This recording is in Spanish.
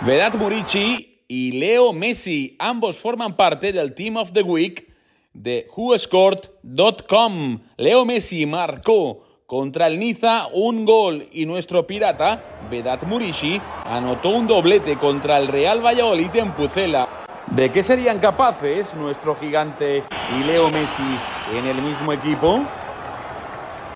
Vedat Murici y Leo Messi, ambos forman parte del Team of the Week de whoscored.com. Leo Messi marcó contra el Niza un gol y nuestro pirata, Vedat Murici, anotó un doblete contra el Real Valladolid en Pucela. ¿De qué serían capaces nuestro gigante y Leo Messi en el mismo equipo?